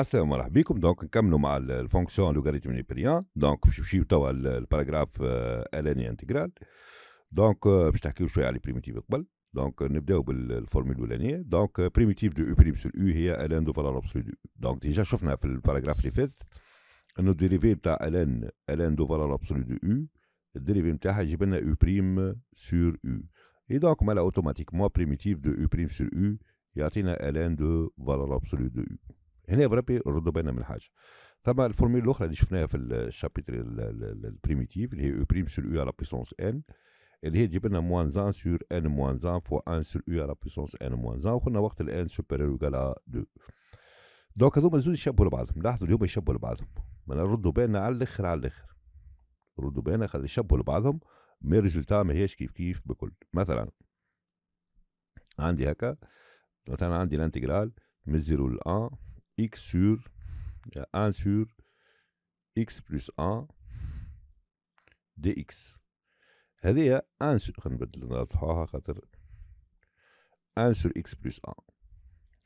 السلام مرحبا بكم دونك نكملوا مع الفونكسيون لوغاريتم نيبريان دونك باش نمشيو توا الباراغراف آه، الاني انتجرال دونك آه، باش تحكيو شويه على بريميتيف قبل دونك نبداو بالفورمول الاولانيه دونك بريميتيف آه، دو يو بريم سور يو هي الان دو فالور ابسولو دو دونك ديجا شفنا في الباراغراف اللي فات انه الديريفي نتاع الان الان دو فالور ابسولو دو يو الديريفي نتاعها يجيب لنا يو بريم سور يو اي دونك مالا اوتوماتيكمون بريميتيف دو يو بريم سور يو يعطينا الان دو فالور ابسولو دو يو هنا بربي ردوا بالنا من حاجه ثم الفورميل الاخرى اللي شفناها في الشابيتر البريميتيف اللي هي او بريم سور او على بيسونس ان اللي هي تجيب لنا موان زان سور ان موان زان فوا ان سور او على بيسونس ان موان زان وقلنا وقت الان سوبيريور على 2 دونك هذوما زوج يشبهوا لبعضهم لاحظوا هما يشبهوا لبعضهم ردوا بالنا على الاخر على الاخر ردوا بالنا خلي يشبهوا لبعضهم مي ريزولتا ماهيش كيف كيف بكل مثلا عندي هكا مثلا عندي الانتجرال من 0 ل 1 x sur, 1 sur x plus 1 dx x ça 1 sur x plus 1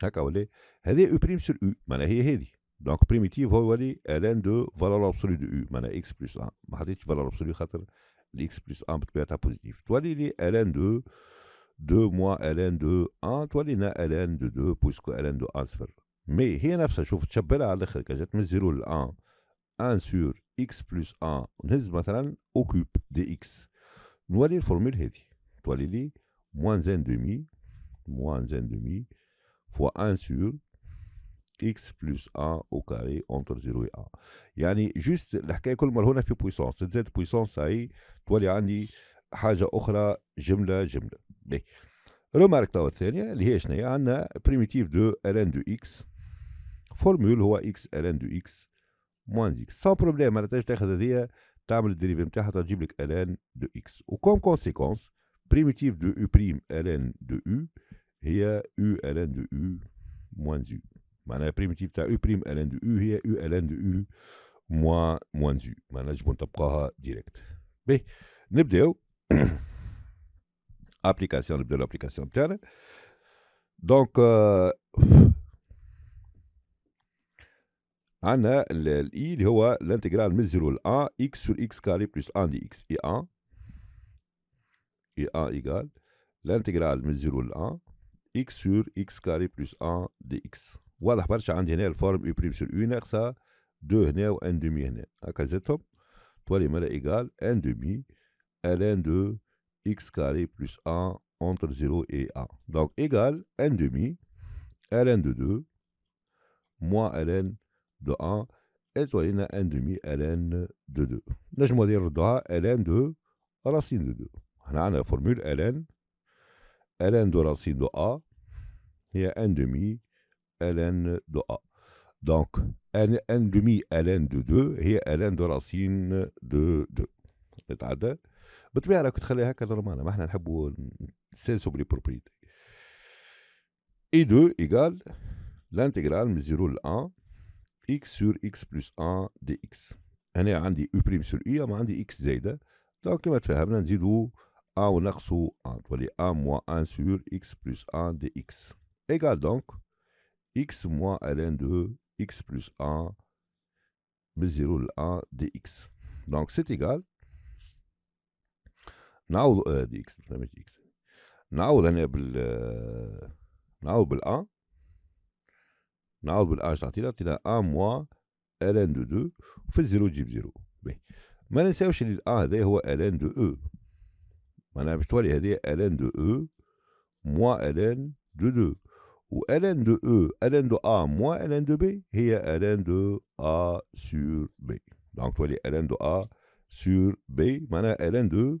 ça c'est 1 prime sur u, c'est ça donc primitive ln de valeur absolue de u c'est x plus 1 je ne dis pas x plus 1 peut être positif ln de 2 moins ln de 1 ça ln de 2 plus que ln de 1 c'est مي هي نفسها شوف تشبلها على الاخر كجات من زيرو ل 1 1 سور اكس بلس 1 ونهز مثلا اوكوب دي اكس نولي الفورمول هذه تولي لي موان زان دومي موان زان دومي فوا 1 سور اكس بلس a او كاري اونتر 0 و 1 يعني جوست الحكايه كل مره هنا في بويسونس تزاد بويسونس هاي تولي عندي حاجه اخرى جمله جمله بي. ريمارك توا الثانيه اللي هي شنو هي عندنا بريميتيف دو ال دو اكس formule, x ln de x moins x. Sans problème, maintenant je te fais la table Tu as déjà ln de x. comme conséquence, primitive de u ln de u, c'est u ln de u moins u. La primitive de u prime ln du u, u ln de u moins moins u. Maintenant, je direct. mais on l'application de l'application de Donc euh, عندنا الاي e اللي هو الانتجرال من زيرو ل 1 اكس سور اكس كاري بلس ان دي اكس اي ان اي ان ايكال الانتجرال من زيرو ل 1 اكس سور اكس كاري بلس ان دي اكس واضح برشا عندي هنا الفورم اي بريم سور يو ناقصه 2 هنا و 1 دومي هنا هكا زدتهم تولي مالا ايكال 1 دومي ln de x carré plus 1 entre 0 et 1. Donc, égal 1 demi ln de 2 moins ln دو ان ازوالينا ان دومي ان دو دو نجمو ندير ال ان دو راسين دو دو هنا عندنا فورمول ال ان ال ان دو راسين دو ا هي ان دومي ان دو ا دونك ان ان دومي ان دو دو هي ال ان دو راسين دو دو تتعدى بالطبيعه راك تخلي هكا نورمال ما احنا نحبوا سينسو بلي بروبريتي اي دو ايغال لانتيغرال من زيرو لان x sur x plus 1 dx هنا عندي u بريم سور اي ما عندي x زايده دونك كما تفهمنا نزيدو a ونقصو 1 تولي a موا 1 سور x بلس 1 dx ايكال دونك x موا ln de x plus 1 من 0 ل 1 dx دونك سيت ايكال نعوض دي euh, اكس نعوض هنا بال euh, نعوض بالان نعاود بالاج تعطينا تعطينا ان موا ان دو دو وفي الزيرو تجيب زيرو باهي ما ننساوش ان الان هذا هو ان دو او معناها باش تولي هذه ان دو او موا ان دو دو و ان دو او ان دو ا موا ان دو بي هي ان دو ا سور بي دونك تولي ان دو ا سور بي معناها ان دو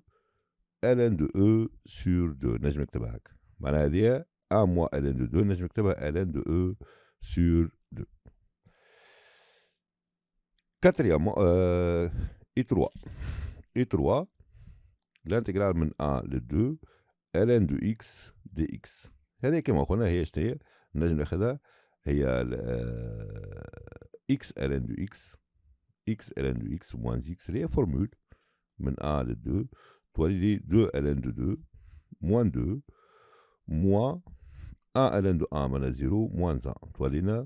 ان دو او سور دو نجم نكتبها هكا معناها هذه ا موا ان دو دو نجم نكتبها ان دو او sur 2 Quatrièmement, et euh, 3. Et 3, l'intégrale من A le 2 ln de x dx. c'est كما قلنا هي شنو هي؟ ناخذها هي x ln de x x ln de x moins x reformule la formule من A 2 تولي 2 ln de 2 moins 2 moins 1 ln de 1 moins 0, moins 1. l'ina,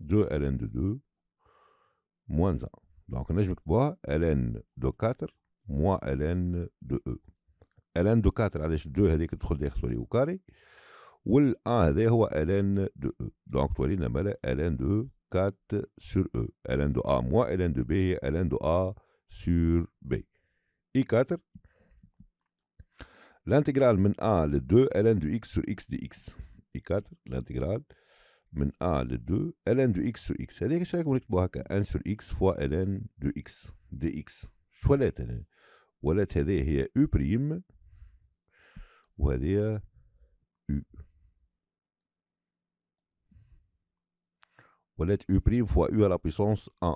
2 ln de 2, moins 1. Donc, on a vois ln de 4 moins ln de e. ln de 4 علاش 2 هذيك تدخل داخل تولي 1 ln de e. Donc تولينا a ln de 4 sur e. ln de a moins ln de b ln de a sur b. i 4 l'intégrale de 1 le 2 ln de x sur x dx. اي 4 الانتجرال من ا ل 2 ln دو اكس سور اكس هذيك اش رايكم نكتبوا هكا 1 سور اكس فوا ln دو اكس دي اكس شو ولات انا ولات هذه هي او بريم وهذه او ولات او بريم فوا او على بيسونس 1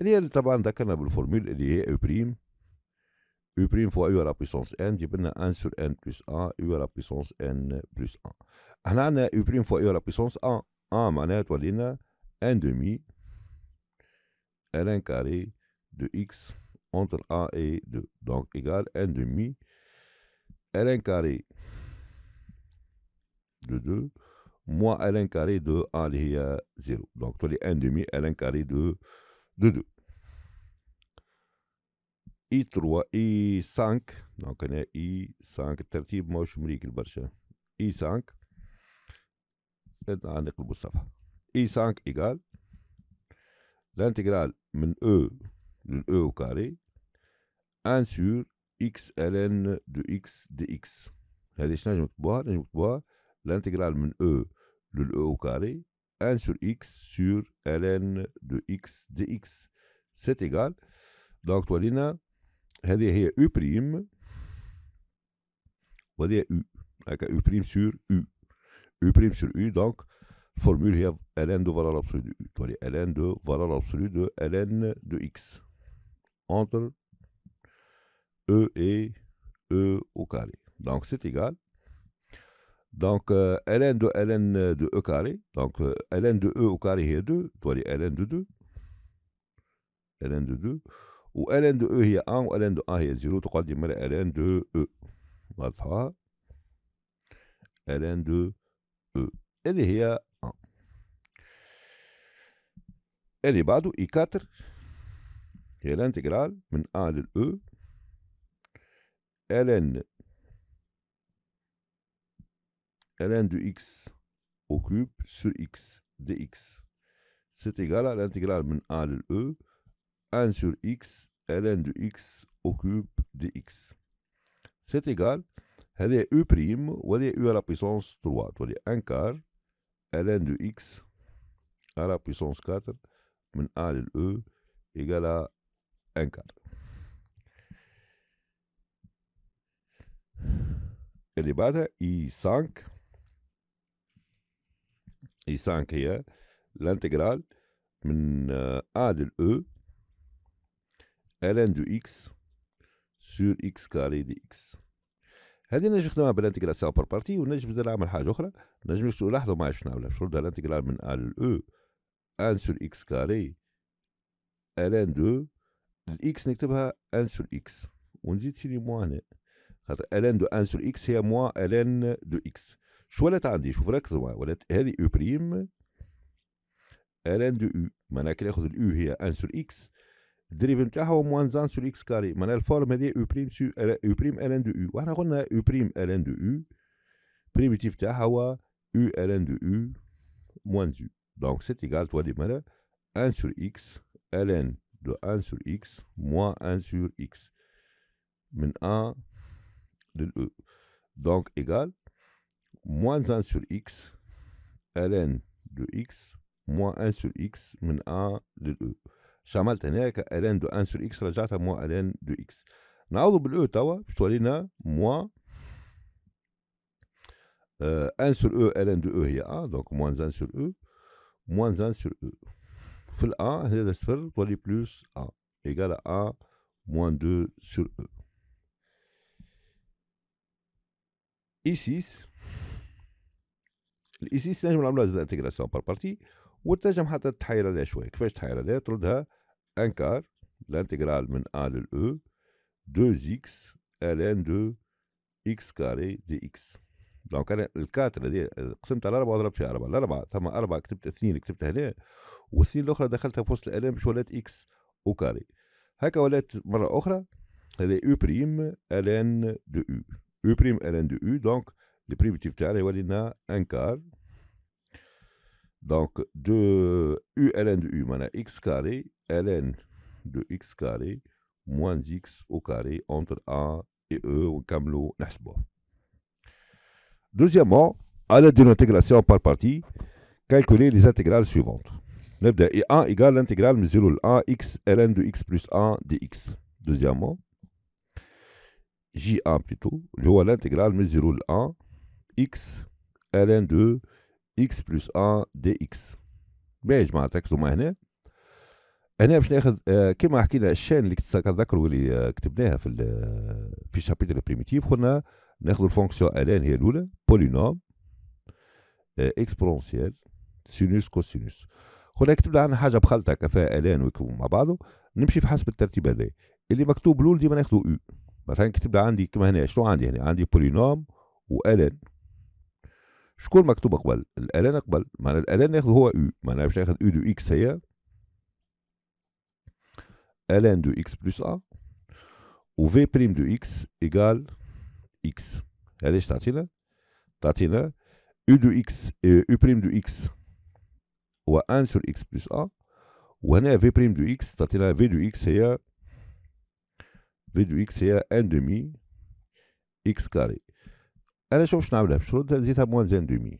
اللي هي طبعا ذكرنا بالفورمول اللي هي او بريم u prime fois u à la puissance n, j'ai bien 1 sur n plus a, u à la puissance n plus 1. Là, u prime fois u à la puissance 1, 1 manette, on a 1 demi ln carré de x entre a et 2. Donc, égal 1 demi ln carré de 2 moins ln carré de a lié à 0. Donc, on as 1 demi ln carré de 2. اي 3 اي 5 دونك هنا اي 5 الترتيب ماهوش مريكل برشا اي 5 نقلبوا الصفحه اي 5 ايكال l'intégrale من e de كاري ان سور اكس ال ان دو اكس دي اكس هذه شنو نجم نكتبوها نجم نكتبوها l'intégrale من e de كاري ان سور اكس سور ال ان دو اكس دي اكس سيت égal دونك تولينا هذه est U prime, U avec U prime sur U. U prime sur U, donc, formule, il ln de valeur absolue de U. ln de valeur absolue de ln de X. Entre E et E au carré. Donc, c'est égal. Donc, euh, ln de ln de E carré. Donc, euh, ln de E au carré est 2. ln de 2. ln de 2. و ألان دو أو هي أن و ألان دو أ هي زيرو تقال دي مرة ألان دو أو واضحة ألان دو أو اللي هي أن اللي بعدو إي كاتر هي الانتجرال من أ لل أو ألان ألان دو إكس أو كوب سور إكس دي إكس سيت إيغال على الانتجرال من أ لل أو 1 sur x ln de x au cube dx c'est égal هذه u بريم وهذه u à la puissance 3 تولي 1 كار ln de x à la puissance 4 من a لل e إيكالا 1 كار اللي بعدها اي 5 اي 5 هي الانتجرال من a لل e ln de x sur x كاري دي x هذه نجم نخدمها بالانتجرال سا بارتي ونجم نزيد نعمل حاجه اخرى نجم لاحظوا معايا شنو نعمل باش الانتجرال من ا ل او ان سور اكس كاري ln دو الاكس نكتبها ان سور اكس ونزيد سيني موا هنا خاطر ln دو ان سور اكس هي موا ln دو اكس شو ولات عندي شوف ركزوا معايا ولات هذه او بريم ln دو او معناها كي ناخذ الاو هي ان سور اكس Dérive de ta hawa moins 1 sur x carré. Manel formé de u' ln de u. on a u' ln de u. Primitif ta hawa u ln de u moins u. Donc c'est égal, toi dis-moi, 1 sur x ln de 1 sur x moins 1 sur x moins 1 de e. Donc égale moins 1 sur x ln de x moins 1 sur x moins 1 de e. Ln de 1 sur x rajate moins Ln de x. N'a au double e tawa, je tolina moins 1 sur e, Ln de e et a donc moins 1 sur e, moins 1 sur e. Ful a, c'est la sphère, tolit plus a, égala a moins 2 sur e. Ici, ici c'est un jeu par partie. وتنجم حتى تحير عليها شوي كيفاش تحير عليها تردها انكار الانتجرال من ا لل او 2 اكس ان دو اكس كاري دي اكس دونك انا الكاتر هذه قسمتها على اربعه وضربت فيها اربعه الاربعه ثم اربعه كتبت اثنين كتبتها هنا والاثنين الاخرى دخلتها في وسط الالام باش ولات اكس او كاري هكا ولات مره اخرى هذا او بريم ان دو او او بريم ان دو او دونك البريمتيف تاعنا يولي لنا انكار Donc, de U ln de U, mana x carré, ln de x carré, moins x au carré, entre A et E, au camelot, nasbo. Deuxièmement, à l'aide d'une intégration par partie, calculer les intégrales suivantes. Et 1 égale l'intégrale de 0 1 x ln de x plus 1 dx. Deuxièmement, J1 plutôt, à l'intégrale de 0 1 x ln de اكس بلس 1 دي اكس باهي جماعه تركزوا معي هنا هنا باش ناخذ آه، كيما كما حكينا الشان اللي تذكروا اللي كتبناها في في الشابيتر بريميتيف قلنا ناخذ الفونكسيون الان هي الاولى بولينوم اكسبونسيال سينوس كوسينوس قلنا كتبنا عندنا حاجه بخلطه كفاءه الان ويكون مع بعضه نمشي في حسب الترتيب هذا اللي مكتوب الاول ديما ناخذه او مثلا كتبنا عندي كما هنا شنو عندي هنا عندي بولينوم والان شكون مكتوب قبل الالان قبل معنى الالان ناخذ هو او معنى باش ناخذ او دو اكس هي الان دو اكس بلس ا و في بريم دو اكس ايغال اكس هذا اش تعطينا تعطينا او دو اكس او بريم دو اكس هو ان سور اكس بلس ا وهنا في بريم دو اكس تعطينا في دو اكس هي في دو اكس هي 1 دمي اكس كاري انا شوف شنو نعملها بالشروط زيدها موان زين دومي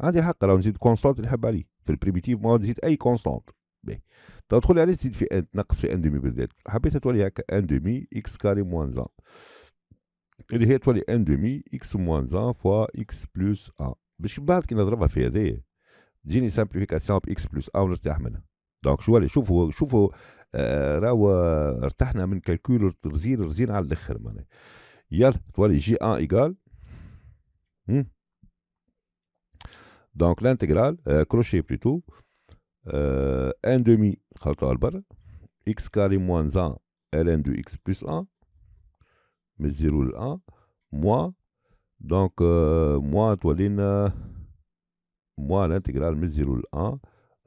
عندي الحق راه نزيد كونستانت اللي حب عليه في البريميتيف ما نزيد اي كونستانت باهي طيب تدخل عليه تزيد في ان تنقص في ان دومي بالذات حبيتها تولي هكا ان دومي اكس كاري موان زان اللي هي تولي ان دومي اكس موان زان فوا اكس بلوس ان باش بعد كي نضربها في هذايا تجيني سامبليفيكاسيون باكس بلوس ان ونرتاح منها دونك شو شوفوا شوفوا آه، راهو ارتحنا من كالكول رزين رزين على الاخر معناها يلا تولي جي ان ايكال Hmm. Donc l'intégrale, euh, crochet plutôt, euh, 1 demi, x carré moins 1, ln de x plus 1, mais 0 le moins, donc euh, moins toiline, euh, l'intégrale, mais 0 le 1,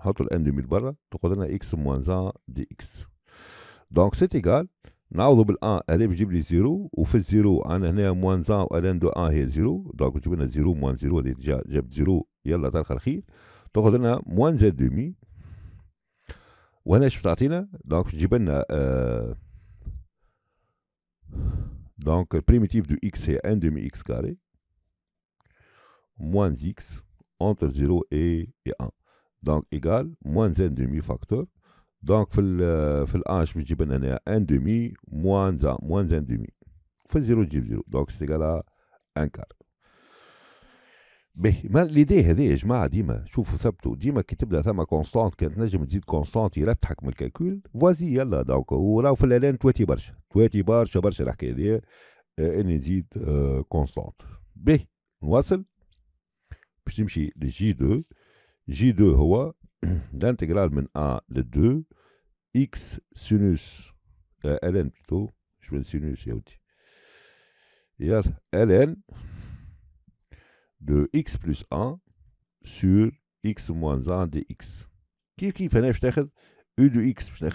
on le 1 demi le barre, on a x moins 1 dx. Donc c'est égal, نعوضوا بالان هذا بيجيب لي زيرو وفي الزيرو انا هنا موان زان الان دو ان هي زيرو دونك جبنا زيرو موان زيرو هذه ديجا جابت زيرو يلا طرق الخير تاخذ لنا موان زاد دومي وهنا ايش بتعطينا آه، دونك تجيب لنا دونك البريميتيف دو اكس هي ان دومي اكس كاري موان اكس entre زيرو اي إيه ان دونك ايكال موان moins 1 demi فاكتور دونك في الـ في الاش بتجيب تجيب لنا ان دومي موان زا موان زان دومي في الزيرو تجيب زيرو دونك سيكالا ان كار باهي ما ليدي هذه يا جماعه ديما شوفوا ثبتوا ديما كي تبدا ثما كونستانت كانت نجم تزيد كونستانت يرتحك من الكالكول فوازي يلا دونك وراو في الاعلان تواتي برشا تواتي برشا برشا الحكايه هذه آه، اني نزيد كونستانت آه، باهي نواصل باش نمشي لجي دو جي دو هو l'intégrale de a le 2 x sinus euh, ln plutôt je veux le sinus Il y ln de x plus 1 sur x moins 1 dx Qui fait que je u de x ln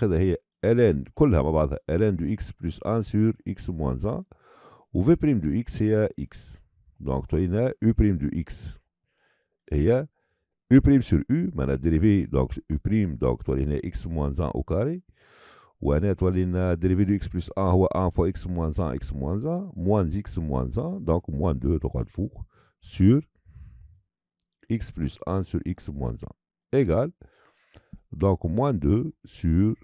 ln de x plus 1 sur x moins 1 ou v prime de x c'est x tu as u prime de x c'est U' sur U, on a dérivé donc U', donc as liné x moins 1 au carré. Ou on a dérivé de x plus 1, ou 1 fois x moins 1, x moins 1, moins x moins 1, donc moins 2, trois fois sur x plus 1 sur x moins 1, égal, donc moins 2 sur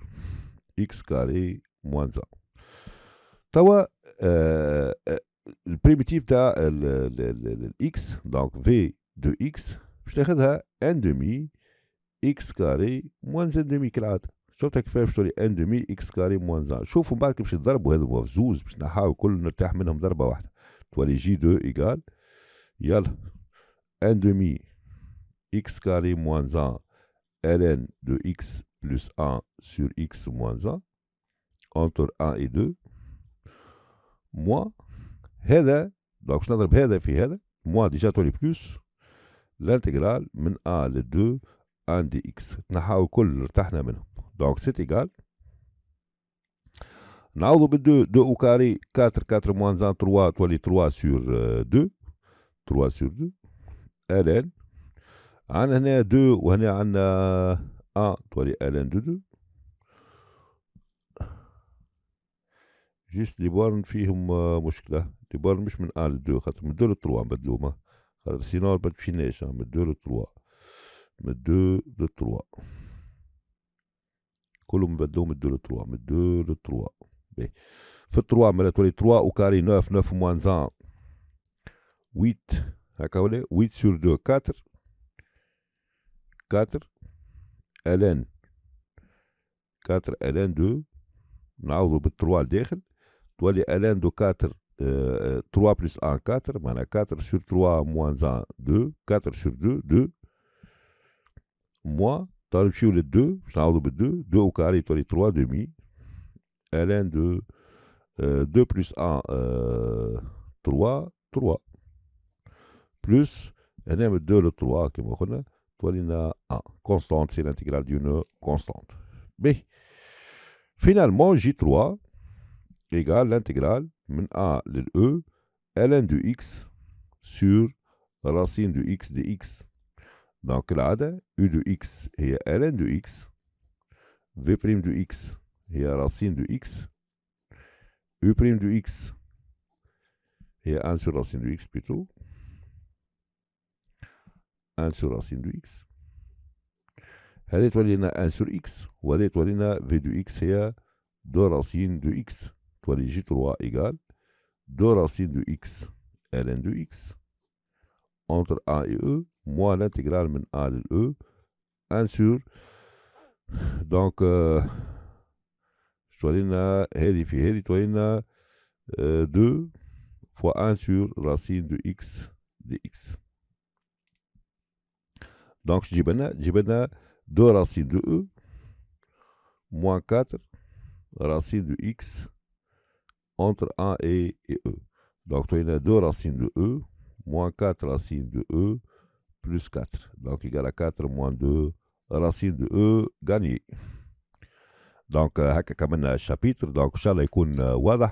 x carré moins 1. Tu vois, le primitif, tu euh, as x, donc v de x, باش ناخذها ان دومي اكس كاري موان زد دومي كالعاده شفتها كيفاش باش تولي ان دومي اكس كاري موان زان شوفوا من بعد باش تضربوا هذو في زوز باش نحاو كل نرتاح منهم ضربه واحده تولي جي دو ايكال يلا ان دومي اكس كاري موان زان ln de x plus 1 sur x moins 1 entre 1 et 2 moins هذا دونك باش نضرب هذا في هذا موان ديجا تولي بلوس الانتجرال من ا ل 2 عندي X اكس كل اللي ارتحنا منهم دونك سيت ايكال نعوضو بالدو دو او كاري 4 4 موان 1 3 تولي 3 سور 2 3 سور 2 ان عندنا هنا 2 وهنا عندنا 1 تولي الان دو 2 جيست لي بورن فيهم مشكله لي بورن مش من ا لدو 2 خاطر من دو ل 3 نبدلوهم Arsenal pas de finesse, hein, 2 de 3. Mais 2 de 3. Colombe va 2 de 3. 2 de 3. Ben, mais, 3, mais la 3 au carré 9, 9 moins 1. 8. 8 sur 2, 4. 4. LN. 4 LN 2. Nous avons 3 à LN de 4. 3 euh, plus 1, 4, mana 4 sur 3 moins 1, 2, 4 sur 2, 2, moins, t'as le 2. les 2, ça le 2, 2 au carré, tu les 3 demi, ln de 2 plus 1, 3, 3, plus ln de 2, le 3, qui m'a connu, 1, constante, c'est l'intégrale d'une constante. Mais finalement, j3 égale l'intégrale من A للE ln de x sur racine de x dx. دونك العادة U de x هي ln de x V' prime de x هي racine de x U' prime de x هي 1 sur racine de x plutôt 1 sur racine de x هذه تولينا 1 sur x وهذه تولينا V de x هي 2 racine de x J3 égale 2 racines de x ln de x entre a et e, moins l'intégrale de e, 1 sur. Donc, euh, je لنا 2 euh, fois 1 sur racine de x dx. Donc, je 2 ben ben racines de e moins 4 racine de x entre 1 et, et E. Donc, il y a 2 racines de E, moins 4 racines de E, plus 4. Donc, y à 4 moins 2 racines de E gagné. Donc, euh, chapitre, donc un chapitre. Euh,